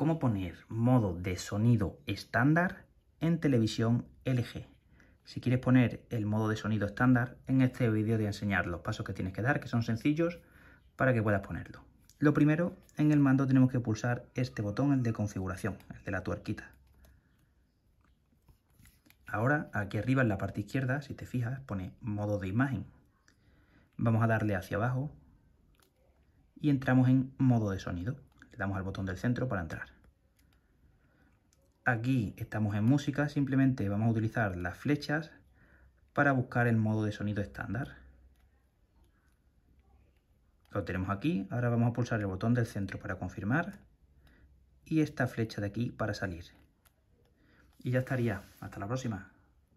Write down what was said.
cómo poner modo de sonido estándar en televisión LG. Si quieres poner el modo de sonido estándar, en este vídeo te voy a enseñar los pasos que tienes que dar, que son sencillos, para que puedas ponerlo. Lo primero, en el mando tenemos que pulsar este botón, el de configuración, el de la tuerquita. Ahora, aquí arriba en la parte izquierda, si te fijas, pone modo de imagen. Vamos a darle hacia abajo y entramos en modo de sonido damos al botón del centro para entrar. Aquí estamos en música, simplemente vamos a utilizar las flechas para buscar el modo de sonido estándar. Lo tenemos aquí, ahora vamos a pulsar el botón del centro para confirmar y esta flecha de aquí para salir. Y ya estaría, hasta la próxima.